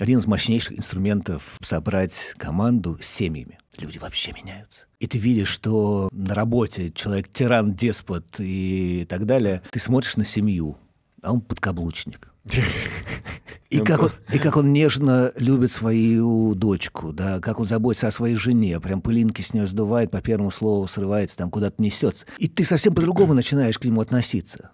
один из мощнейших инструментов собрать команду с семьями. Люди вообще меняются. И ты видишь, что на работе человек тиран, деспот и так далее. Ты смотришь на семью, а он подкаблучник. И как, он, и как он нежно любит свою дочку, да, как он заботится о своей жене, прям пылинки с нее сдувает, по первому слову срывается, там куда-то несется. И ты совсем по-другому начинаешь к нему относиться.